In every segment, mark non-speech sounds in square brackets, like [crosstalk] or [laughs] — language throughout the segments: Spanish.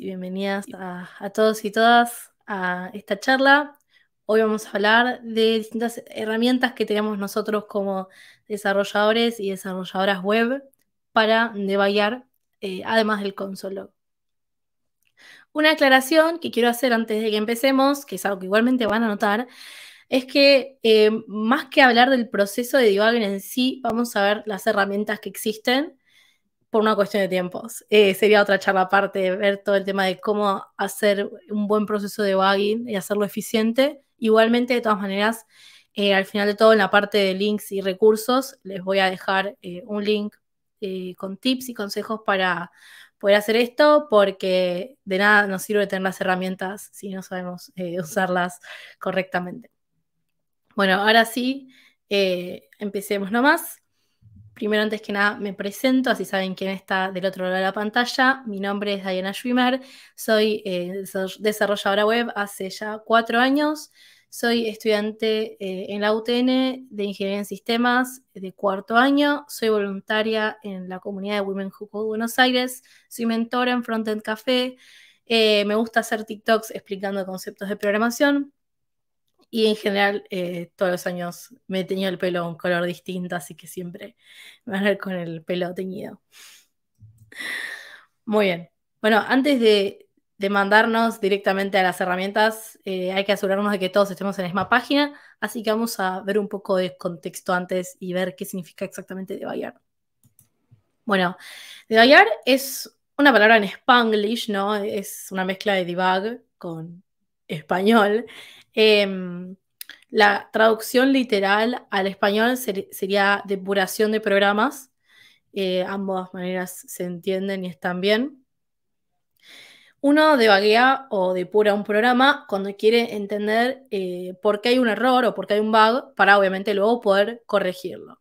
bienvenidas a, todos y todas a esta charla. Hoy vamos a hablar de distintas herramientas que tenemos nosotros como desarrolladores y desarrolladoras web para debuguear, eh, además del console. Una aclaración que quiero hacer antes de que empecemos, que es algo que igualmente van a notar, es que eh, más que hablar del proceso de debug en sí, vamos a ver las herramientas que existen por una cuestión de tiempos. Eh, sería otra charla aparte, ver todo el tema de cómo hacer un buen proceso de bagging y hacerlo eficiente. Igualmente, de todas maneras, eh, al final de todo, en la parte de links y recursos, les voy a dejar eh, un link con tips y consejos para poder hacer esto, porque de nada nos sirve tener las herramientas si no sabemos [laughs] usarlas correctamente. Bueno, ahora sí, empecemos nomás. Primero, antes que nada, me presento, así saben quién está del otro lado de la pantalla. Mi nombre es Diana Schwimmer, soy eh, desarrolladora web hace ya cuatro años. Soy estudiante eh, en la UTN de Ingeniería en Sistemas de cuarto año. Soy voluntaria en la comunidad de Women Who Code Buenos Aires. Soy mentora en Frontend Café. Eh, me gusta hacer TikToks explicando conceptos de programación. Y en general, eh, todos los años me he tenido el pelo un color distinto, así que siempre [laughs] me van a ver con el pelo teñido. Muy bien. Bueno, antes de, mandarnos directamente a las herramientas, eh, hay que asegurarnos de que todos estemos en la misma página, así que vamos a ver un poco de contexto antes y ver qué significa exactamente debayar. Bueno, debayar es una palabra en spanglish, ¿no? Es una mezcla de debug con español, em, la traducción literal al español sería depuración de programas. Eh, ambas maneras se entienden y están bien. Uno debaguea o depura un programa cuando quiere entender eh, por qué hay un error o por qué hay un bug para obviamente luego poder corregirlo.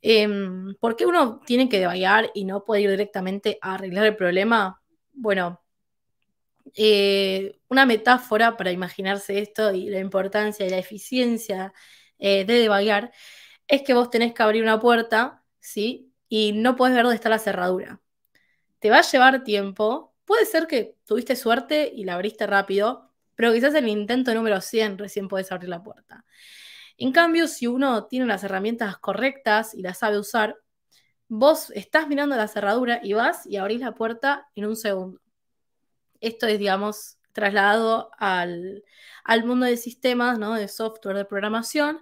Em, ¿Por qué uno tiene que debaguear y no puede ir directamente a arreglar el problema? Bueno, eh, una metáfora para imaginarse esto y la importancia y la eficiencia eh, de devagar, es que vos tenés que abrir una puerta, ¿sí? Y no podés ver dónde está la cerradura. Te va a llevar tiempo, puede ser que tuviste suerte y la abriste rápido, pero quizás en el intento número 100 recién podés abrir la puerta. En cambio, si uno tiene las herramientas correctas y las sabe usar, vos estás mirando la cerradura y vas y abrís la puerta en un segundo esto es, digamos, trasladado al, mundo de sistemas, ¿no? de software, de programación.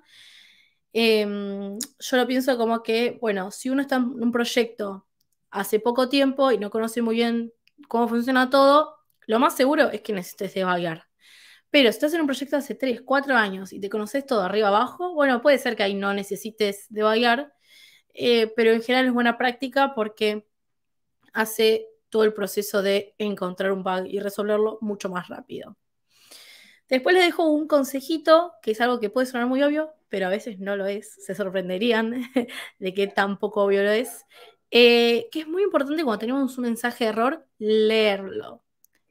Em, yo lo pienso como que, bueno, si uno está en un proyecto hace poco tiempo y no conoce muy bien cómo funciona todo, lo más seguro es que necesites debuggear. Pero si estás en un proyecto hace 3, 4 años y te conoces todo arriba abajo, bueno, puede ser que ahí no necesites debuggear. Eh, pero en general es buena práctica porque hace todo el proceso de encontrar un bug y resolverlo mucho más rápido. Después les dejo un consejito, que es algo que puede sonar muy obvio, pero a veces no lo es. Se sorprenderían [laughs] de que tan poco obvio lo es. Eh, que es muy importante cuando tenemos un mensaje de error, leerlo.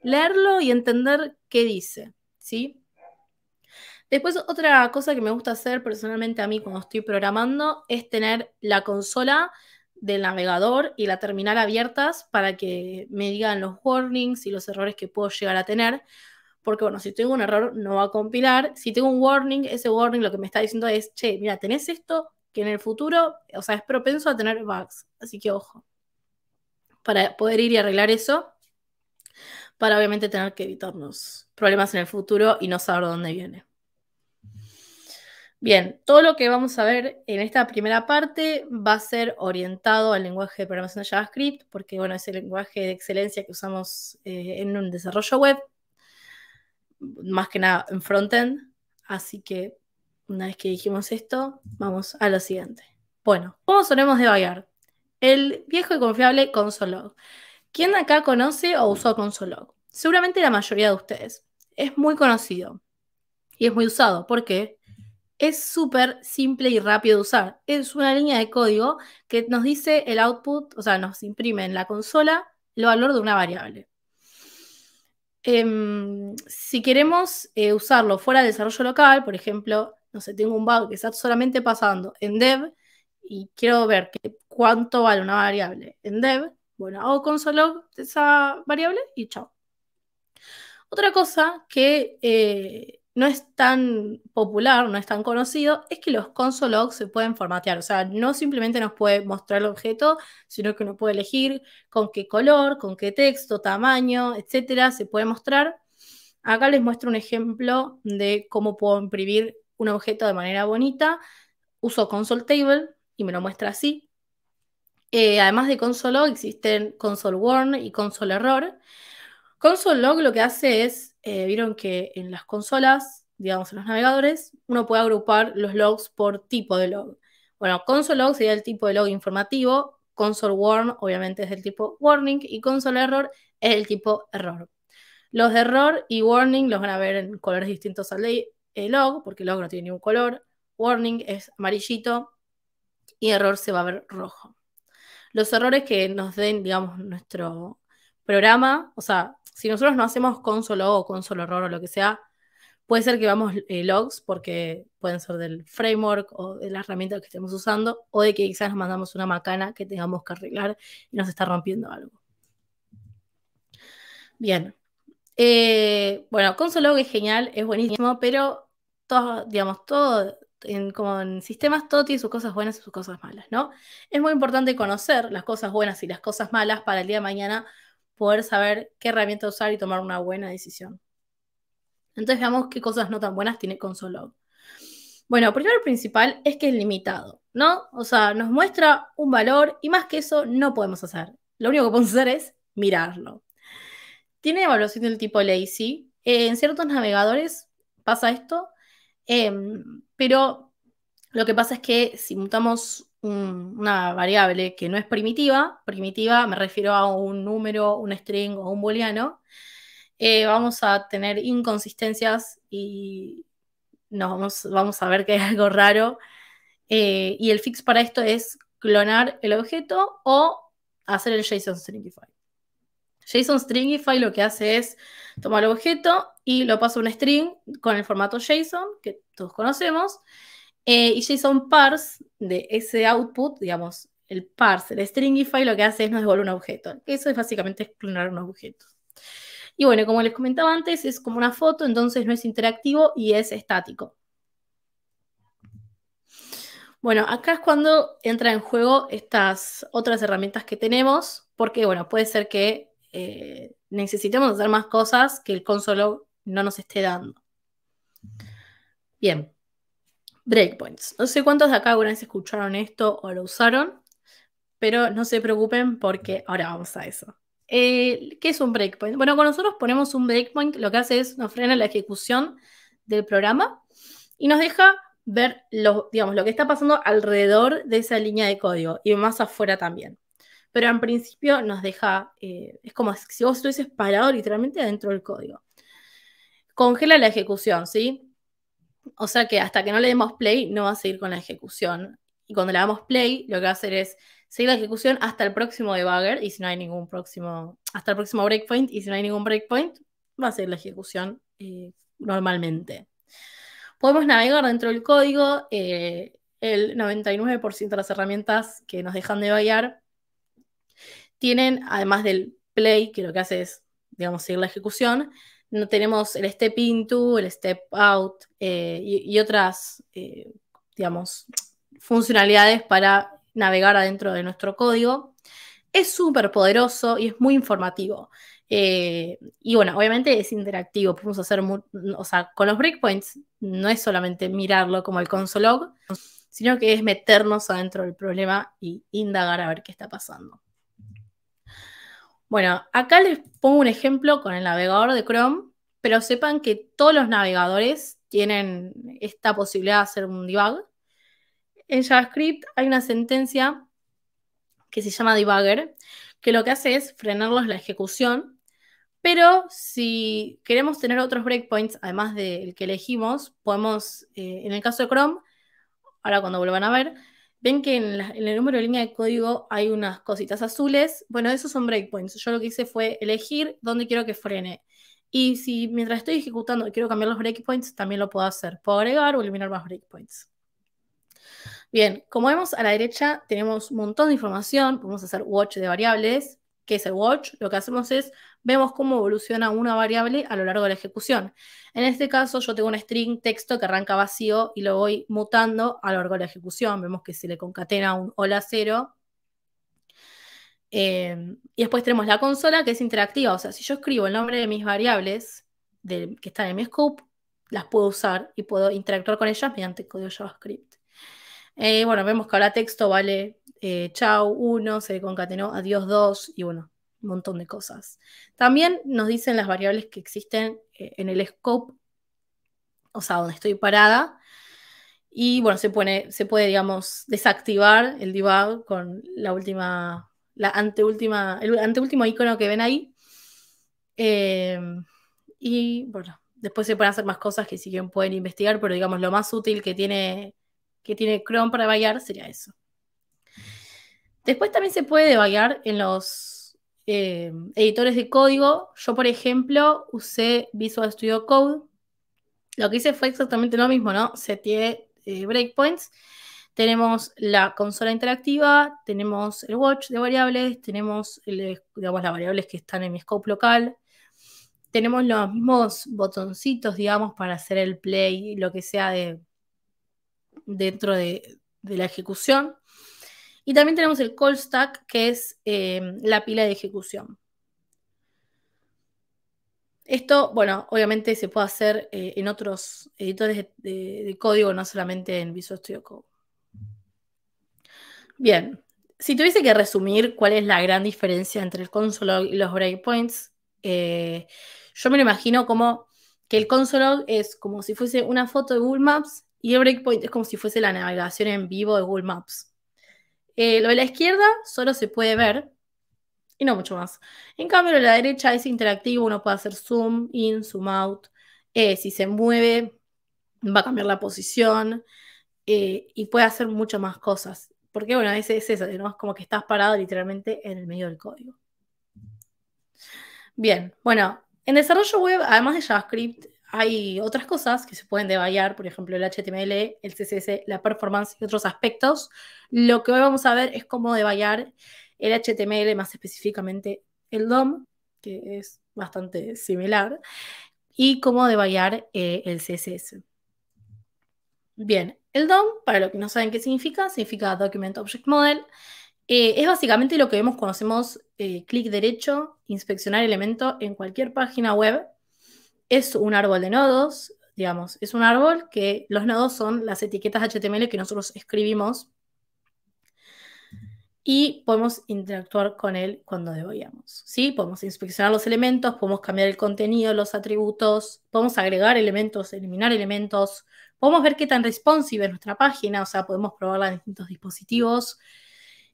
Leerlo y entender qué dice, ¿sí? Después, otra cosa que me gusta hacer personalmente a mí cuando estoy programando es tener la consola del navegador y la terminal abiertas para que me digan los warnings y los errores que puedo llegar a tener. Porque bueno, si tengo un error no va a compilar. Si tengo un warning, ese warning lo que me está diciendo es, che, mira, tenés esto que en el futuro, o sea, es propenso a tener bugs. Así que ojo, para poder ir y arreglar eso, para obviamente tener que evitarnos problemas en el futuro y no saber dónde viene. Bien, todo lo que vamos a ver en esta primera parte va a ser orientado al lenguaje de programación de JavaScript, porque bueno, es el lenguaje de excelencia que usamos eh, en un desarrollo web, más que nada en frontend. Así que una vez que dijimos esto, vamos a lo siguiente. Bueno, ¿cómo solemos bagar? El viejo y confiable console.log. ¿Quién acá conoce o usó console.log? Seguramente la mayoría de ustedes. Es muy conocido y es muy usado. ¿Por qué? Es súper simple y rápido de usar. Es una línea de código que nos dice el output, o sea, nos imprime en la consola el valor de una variable. Em, si queremos eh, usarlo fuera de desarrollo local, por ejemplo, no sé, tengo un bug que está solamente pasando en dev y quiero ver cuánto vale una variable en dev, bueno, hago console esa variable y chao. Otra cosa que eh, no es tan popular, no es tan conocido, es que los console logs se pueden formatear. O sea, no simplemente nos puede mostrar el objeto, sino que uno puede elegir con qué color, con qué texto, tamaño, etcétera, se puede mostrar. Acá les muestro un ejemplo de cómo puedo imprimir un objeto de manera bonita. Uso console table y me lo muestra así. Eh, además de console log, existen console warn y console error. Console log lo que hace es eh, vieron que en las consolas, digamos en los navegadores, uno puede agrupar los logs por tipo de log. Bueno, console log sería el tipo de log informativo, console warn obviamente es del tipo warning y console error es el tipo error. Los de error y warning los van a ver en colores distintos al de eh, log, porque log no tiene ningún color, warning es amarillito y error se va a ver rojo. Los errores que nos den, digamos, nuestro programa, o sea, si nosotros no hacemos console o console error o lo que sea, puede ser que vamos eh, logs porque pueden ser del framework o de la herramienta que estemos usando o de que quizás nos mandamos una macana que tengamos que arreglar y nos está rompiendo algo. Bien. Eh, bueno, console log es genial, es buenísimo, pero todos, digamos, todo en, como en sistemas, todo tiene sus cosas buenas y sus cosas malas, ¿no? Es muy importante conocer las cosas buenas y las cosas malas para el día de mañana poder saber qué herramienta usar y tomar una buena decisión. Entonces veamos qué cosas no tan buenas tiene Consolo. Bueno, primero principal es que es limitado, ¿no? O sea, nos muestra un valor y más que eso no podemos hacer. Lo único que podemos hacer es mirarlo. Tiene evaluación del tipo lazy. Eh, en ciertos navegadores pasa esto, em, pero lo que pasa es que si mutamos una variable que no es primitiva, primitiva me refiero a un número, un string o un booleano, eh, vamos a tener inconsistencias y nos vamos, a ver que es algo raro. Eh, y el fix para esto es clonar el objeto o hacer el JSON Stringify. JSON Stringify lo que hace es tomar el objeto y lo pasa a un string con el formato JSON que todos conocemos eh, y JSON parse de ese output, digamos, el parse, el stringify, lo que hace es nos devuelve un objeto. Eso es básicamente explorar un objeto. Y bueno, como les comentaba antes, es como una foto, entonces no es interactivo y es estático. Bueno, acá es cuando entran en juego estas otras herramientas que tenemos, porque bueno, puede ser que eh, necesitemos hacer más cosas que el console no nos esté dando. Bien breakpoints. No sé cuántos de acá alguna vez escucharon esto o lo usaron, pero no se preocupen porque ahora vamos a eso. Eh, ¿Qué es un breakpoint? Bueno, con nosotros ponemos un breakpoint, lo que hace es nos frena la ejecución del programa y nos deja ver lo, digamos, lo que está pasando alrededor de esa línea de código y más afuera también. Pero en principio nos deja, eh, es como si vos estuvieses parado literalmente adentro del código. Congela la ejecución, ¿sí? O sea que hasta que no le demos play, no va a seguir con la ejecución. Y cuando le damos play, lo que va a hacer es seguir la ejecución hasta el próximo debugger, y si no hay ningún próximo, hasta el próximo breakpoint, y si no hay ningún breakpoint, va a seguir la ejecución eh, normalmente. Podemos navegar dentro del código, eh, el 99% de las herramientas que nos dejan de bailar tienen, además del play, que lo que hace es, digamos, seguir la ejecución, no tenemos el step into, el step out eh, y, otras, eh, digamos, funcionalidades para navegar adentro de nuestro código. Es súper poderoso y es muy informativo. Eh, y bueno, obviamente es interactivo, podemos hacer, o sea, con los breakpoints no es solamente mirarlo como el log sino que es meternos adentro del problema y indagar a ver qué está pasando. Bueno, acá les pongo un ejemplo con el navegador de Chrome, pero sepan que todos los navegadores tienen esta posibilidad de hacer un debug. En JavaScript hay una sentencia que se llama debugger, que lo que hace es frenarlos la ejecución, pero si queremos tener otros breakpoints, además del que elegimos, podemos, eh, en el caso de Chrome, ahora cuando vuelvan a ver, Ven que en, el número de línea de código hay unas cositas azules. Bueno, esos son breakpoints. Yo lo que hice fue elegir dónde quiero que frene. Y si mientras estoy ejecutando quiero cambiar los breakpoints, también lo puedo hacer. Puedo agregar o eliminar más breakpoints. Bien, como vemos a la derecha tenemos un montón de información. Podemos hacer watch de variables que es el watch, lo que hacemos es vemos cómo evoluciona una variable a lo largo de la ejecución. En este caso yo tengo un string texto que arranca vacío y lo voy mutando a lo largo de la ejecución. Vemos que se le concatena un hola cero. Em, y después tenemos la consola que es interactiva, o sea, si yo escribo el nombre de mis variables que están en mi scope, las puedo usar y puedo interactuar con ellas mediante código JavaScript. Eh, bueno, vemos que ahora texto vale eh, chau, uno, se concatenó adiós, 2 y bueno, un montón de cosas. También nos dicen las variables que existen eh, en el scope, o sea, donde estoy parada, y bueno, se, pone, se puede, digamos, desactivar el debug con la última, la anteúltima, el anteúltimo icono que ven ahí. Em, y bueno, después se pueden hacer más cosas que si quieren pueden investigar, pero digamos, lo más útil que tiene, que tiene Chrome para variar sería eso. Después también se puede variar en los eh, editores de código. Yo, por ejemplo, usé Visual Studio Code. Lo que hice fue exactamente lo mismo, ¿no? Seteé eh, breakpoints. Tenemos la consola interactiva, tenemos el watch de variables, tenemos, digamos, las variables que están en mi scope local, tenemos los mismos botoncitos, digamos, para hacer el play, y lo que sea dentro de la ejecución. Y también tenemos el call stack, que es eh, la pila de ejecución. Esto, bueno, obviamente se puede hacer eh, en otros editores de, código, no solamente en Visual Studio Code. Bien, si tuviese que resumir cuál es la gran diferencia entre el console y los breakpoints, eh, yo me lo imagino como que el console es como si fuese una foto de Google Maps y el breakpoint es como si fuese la navegación en vivo de Google Maps. Eh, lo de la izquierda solo se puede ver y no mucho más. En cambio, lo de la derecha es interactivo, uno puede hacer zoom in, zoom out. Eh, si se mueve, va a cambiar la posición eh, y puede hacer muchas más cosas. Porque, bueno, a veces es eso, ¿no? es como que estás parado literalmente en el medio del código. Bien, bueno, en desarrollo web, además de JavaScript, hay otras cosas que se pueden debayar, por ejemplo, el HTML, el CSS, la performance y otros aspectos. Lo que hoy vamos a ver es cómo debayar el HTML, más específicamente el DOM, que es bastante similar, y cómo debayar eh, el CSS. Bien, el DOM, para los que no saben qué significa, significa Document Object Model. Eh, es básicamente lo que vemos cuando hacemos eh, clic derecho, inspeccionar elemento en cualquier página web es un árbol de nodos, digamos, es un árbol que los nodos son las etiquetas HTML que nosotros escribimos y podemos interactuar con él cuando debamos. ¿sí? Podemos inspeccionar los elementos, podemos cambiar el contenido, los atributos, podemos agregar elementos, eliminar elementos, podemos ver qué tan responsive es nuestra página, o sea, podemos probarla en distintos dispositivos.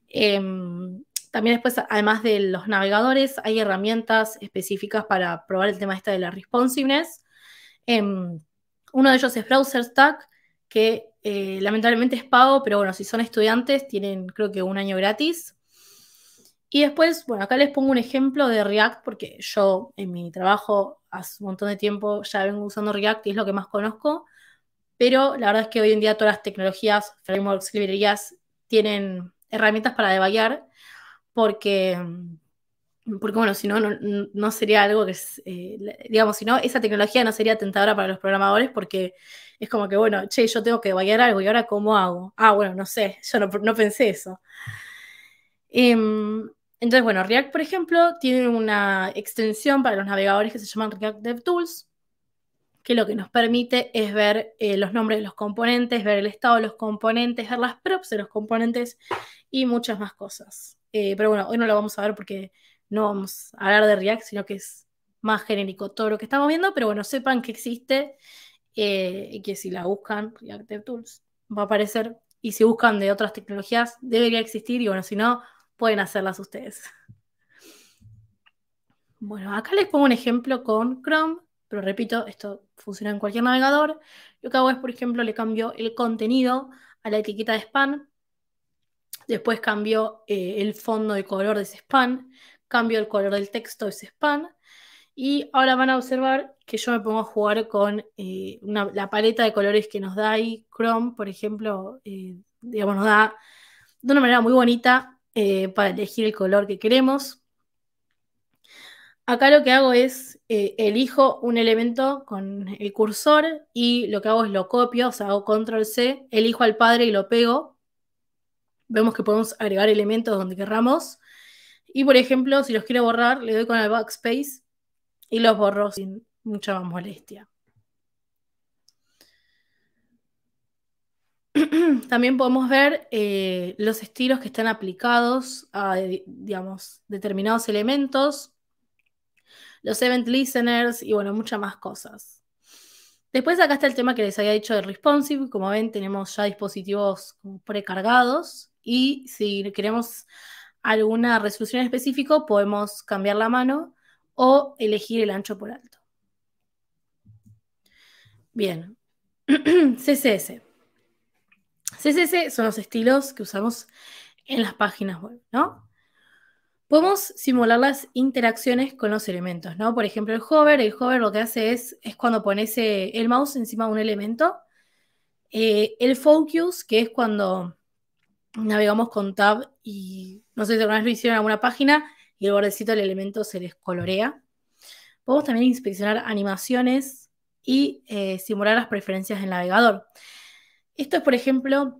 Em, también después, además de los navegadores, hay herramientas específicas para probar el tema este de la responsiveness. Em, uno de ellos es BrowserStack, que eh, lamentablemente es pago, pero bueno, si son estudiantes tienen creo que un año gratis. Y después, bueno, acá les pongo un ejemplo de React, porque yo en mi trabajo hace un montón de tiempo ya vengo usando React y es lo que más conozco, pero la verdad es que hoy en día todas las tecnologías, frameworks, librerías tienen herramientas para debaguear porque, mm, porque bueno, si no, no sería algo que, eh, digamos, si no, esa tecnología no sería tentadora para los programadores porque es como que, bueno, che, yo tengo que bailar algo y ahora cómo hago. Ah, bueno, no sé, yo no, pensé eso. Em, entonces, bueno, React, por ejemplo, tiene una extensión para los navegadores que se llama React DevTools, que lo que nos permite es ver eh, los nombres de los componentes, ver el estado de los componentes, ver las props de los componentes y muchas más cosas. Eh, pero bueno, hoy no lo vamos a ver porque no vamos a hablar de React, sino que es más genérico todo lo que estamos viendo, pero bueno, sepan que existe eh, y que si la buscan, React DevTools va a aparecer. Y si buscan de otras tecnologías, debería existir y bueno, si no, pueden hacerlas ustedes. Bueno, acá les pongo un ejemplo con Chrome, pero repito, esto funciona en cualquier navegador. Lo que hago es, por ejemplo, le cambio el contenido a la etiqueta de spam Después cambió eh, el fondo de color de ese span, cambio el color del texto de ese span. Y ahora van a observar que yo me pongo a jugar con eh, la paleta de colores que nos da ahí Chrome, por ejemplo, eh, digamos, nos da de una manera muy bonita para elegir el color que queremos. Acá lo que hago es elijo un elemento con el cursor y lo que hago es lo copio, o sea, hago control C, elijo al padre y lo pego vemos que podemos agregar elementos donde querramos. Y por ejemplo, si los quiero borrar, le doy con el backspace y los borro sin mucha molestia. [clears throat] También podemos ver eh, los estilos que están aplicados a, digamos, determinados elementos, los event listeners y, bueno, muchas más cosas. Después acá está el tema que les había dicho de responsive. Como ven, tenemos ya dispositivos precargados y si queremos alguna resolución específica, podemos cambiar la mano o elegir el ancho por alto. Bien, CSS. [clears throat] CSS son los estilos que usamos en las páginas web, ¿no? Podemos simular las interacciones con los elementos, ¿no? Por ejemplo, el hover. El hover lo que hace es, es cuando pones eh, el mouse encima de un elemento. Eh, el focus, que es cuando navegamos con tab y no sé si alguna vez lo hicieron en alguna página y el bordecito del elemento se descolorea. Podemos también inspeccionar animaciones y eh, simular las preferencias del navegador. Esto es, por ejemplo,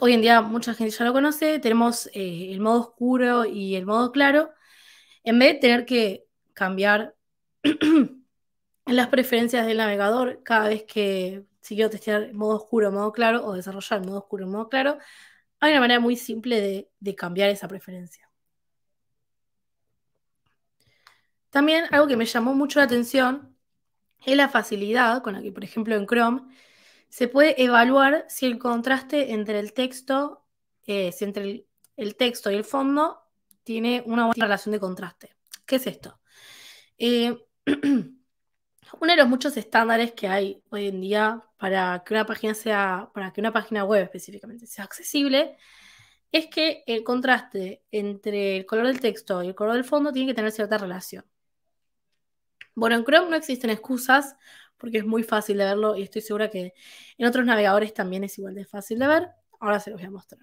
hoy en día mucha gente ya lo conoce, tenemos eh, el modo oscuro y el modo claro. En vez de tener que cambiar [clears throat] las preferencias del navegador cada vez que si quiero testear modo oscuro, modo claro, o desarrollar modo oscuro, modo claro, hay una manera muy simple de, cambiar esa preferencia. También algo que me llamó mucho la atención es la facilidad con la que, por ejemplo, en Chrome se puede evaluar si el contraste entre el texto, eh, entre el, texto y el fondo tiene una buena relación de contraste. ¿Qué es esto? Eh, [clears throat] uno de los muchos estándares que hay hoy en día para que una página sea, para que una página web específicamente sea accesible, es que el contraste entre el color del texto y el color del fondo tiene que tener cierta relación. Bueno, en Chrome no existen excusas porque es muy fácil de verlo y estoy segura que en otros navegadores también es igual de fácil de ver. Ahora se los voy a mostrar.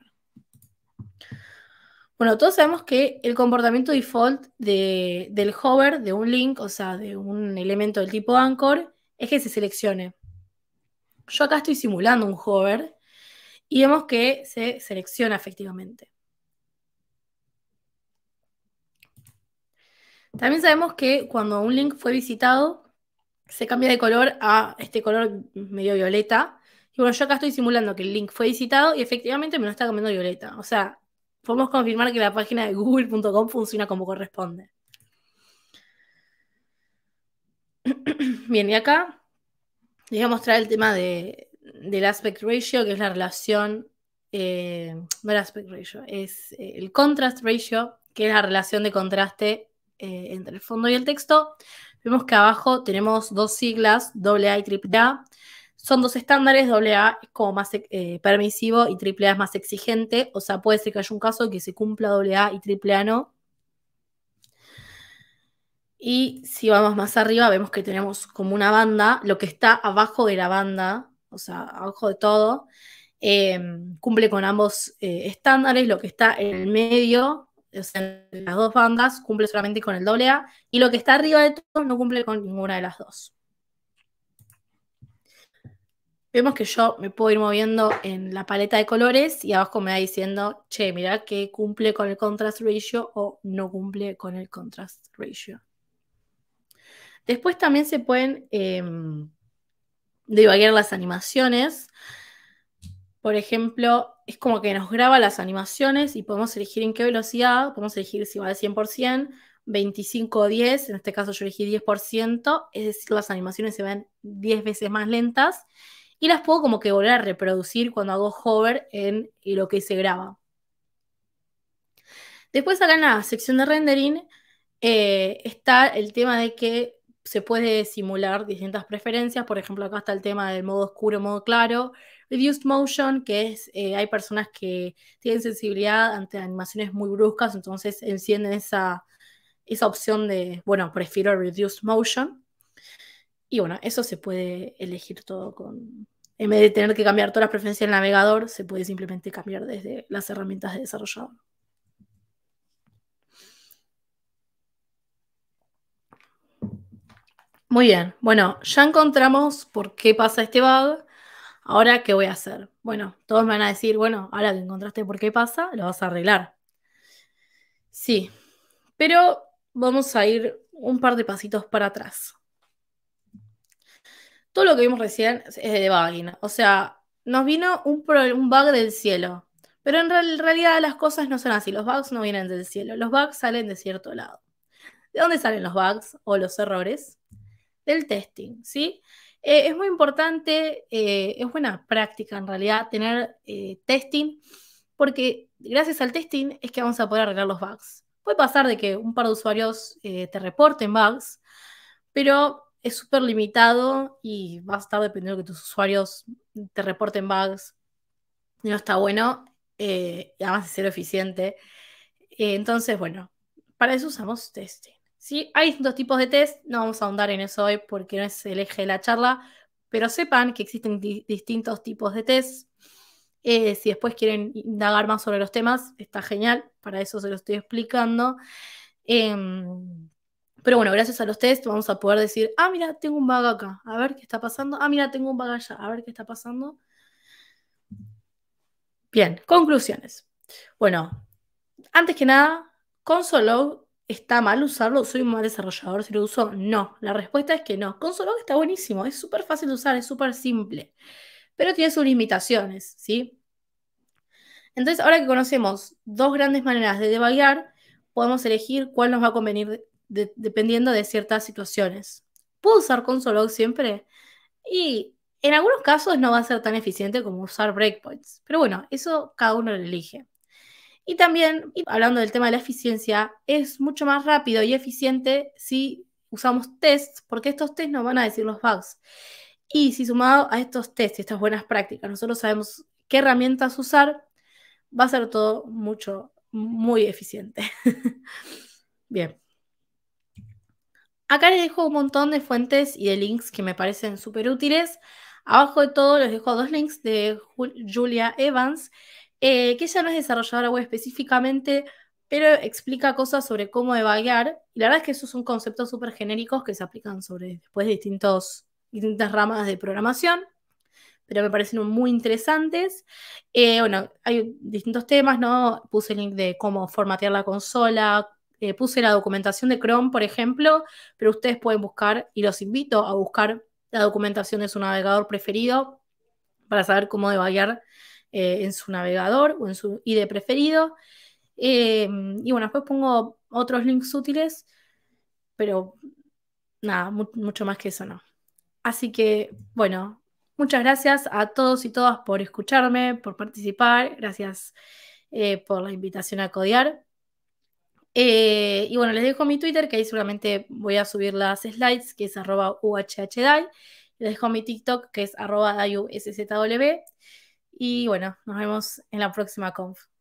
Bueno, todos sabemos que el comportamiento default del hover de un link, o sea, de un elemento del tipo anchor, es que se seleccione. Yo acá estoy simulando un hover y vemos que se selecciona efectivamente. También sabemos que cuando un link fue visitado, se cambia de color a este color medio violeta. Y bueno, yo acá estoy simulando que el link fue visitado y efectivamente me lo está cambiando violeta. O sea, podemos confirmar que la página de google.com funciona como corresponde. [clears throat] Bien, y acá les voy a mostrar el tema del aspect ratio, que es la relación, eh, no el aspect ratio, es eh, el contrast ratio, que es la relación de contraste eh, entre el fondo y el texto. Vemos que abajo tenemos dos siglas, doble A y triple A. Son dos estándares, AA es como más eh, permisivo y AAA es más exigente, o sea, puede ser que haya un caso que se cumpla AA y AAA no. Y si vamos más arriba, vemos que tenemos como una banda, lo que está abajo de la banda, o sea, abajo de todo, em, cumple con ambos eh, estándares, lo que está en el medio, o sea, las dos bandas, cumple solamente con el AA. y lo que está arriba de todo no cumple con ninguna de las dos. Vemos que yo me puedo ir moviendo en la paleta de colores y abajo me va diciendo, che, mira que cumple con el contrast ratio o no cumple con el contrast ratio. Después también se pueden eh, las animaciones. Por ejemplo, es como que nos graba las animaciones y podemos elegir en qué velocidad, podemos elegir si va al 100%, 25 o 10, en este caso yo elegí 10%, es decir, las animaciones se ven 10 veces más lentas y las puedo como que volver a reproducir cuando hago hover en eh, lo que se graba. Después acá en la sección de rendering eh, está el tema de que se puede simular distintas preferencias, por ejemplo acá está el tema del modo oscuro, modo claro, reduced motion, que es, eh, hay personas que tienen sensibilidad ante animaciones muy bruscas, entonces encienden esa, esa opción de, bueno, prefiero reduced motion. Y bueno, eso se puede elegir todo con... En vez de tener que cambiar todas las preferencias del navegador, se puede simplemente cambiar desde las herramientas de desarrollador. Muy bien, bueno, ya encontramos por qué pasa este bug. Ahora, ¿qué voy a hacer? Bueno, todos me van a decir, bueno, ahora que encontraste por qué pasa, lo vas a arreglar. Sí, pero vamos a ir un par de pasitos para atrás todo lo que vimos recién es de debugging. O sea, nos vino un, bug del cielo. Pero en realidad las cosas no son así. Los bugs no vienen del cielo. Los bugs salen de cierto lado. ¿De dónde salen los bugs o los errores? Del testing, ¿sí? Eh, es muy importante, eh, es buena práctica en realidad tener eh, testing, porque gracias al testing es que vamos a poder arreglar los bugs. Puede pasar de que un par de usuarios te reporten bugs, pero es súper limitado y va a estar dependiendo de que tus usuarios te reporten bugs. No está bueno, eh, además de ser eficiente. Eh, entonces, bueno, para eso usamos test. Sí, hay distintos tipos de test, no vamos a ahondar en eso hoy porque no es el eje de la charla, pero sepan que existen distintos tipos de test. Eh, si después quieren indagar más sobre los temas, está genial, para eso se lo estoy explicando. Em, pero bueno, gracias a los test vamos a poder decir, ah, mira, tengo un bug acá, a ver qué está pasando. Ah, mira, tengo un bug allá, a ver qué está pasando. Bien, conclusiones. Bueno, antes que nada, ¿Console.log está mal usarlo, soy un mal desarrollador si lo uso. No, la respuesta es que no. Console.log está buenísimo, es súper fácil de usar, es súper simple, pero tiene sus limitaciones, ¿sí? Entonces, ahora que conocemos dos grandes maneras de debuggear, podemos elegir cuál nos va a convenir dependiendo de ciertas situaciones. ¿Puedo usar console siempre? Y en algunos casos no va a ser tan eficiente como usar breakpoints, pero bueno, eso cada uno lo elige. Y también, hablando del tema de la eficiencia, es mucho más rápido y eficiente si usamos tests, porque estos tests nos van a decir los bugs. Y si sumado a estos tests y estas buenas prácticas, nosotros sabemos qué herramientas usar, va a ser todo mucho, muy eficiente. [laughs] Bien. Acá les dejo un montón de fuentes y de links que me parecen súper útiles. Abajo de todo les dejo dos links de Julia Evans, eh, que ella no es desarrolladora web específicamente, pero explica cosas sobre cómo evaluar. Y la verdad es que esos son conceptos súper genéricos que se aplican sobre después distintos, distintas ramas de programación, pero me parecen muy interesantes. Eh, bueno, hay distintos temas, ¿no? Puse el link de cómo formatear la consola, eh, puse la documentación de Chrome, por ejemplo, pero ustedes pueden buscar, y los invito a buscar la documentación de su navegador preferido para saber cómo debaguear eh, en su navegador o en su ID preferido. Em, y bueno, después pongo otros links útiles, pero nada, mucho más que eso no. Así que, bueno, muchas gracias a todos y todas por escucharme, por participar, gracias eh, por la invitación a codear. Eh, y bueno, les dejo mi Twitter, que ahí seguramente voy a subir las slides, que es arroba UHHDAI. Les dejo mi TikTok, que es arroba Y bueno, nos vemos en la próxima conf.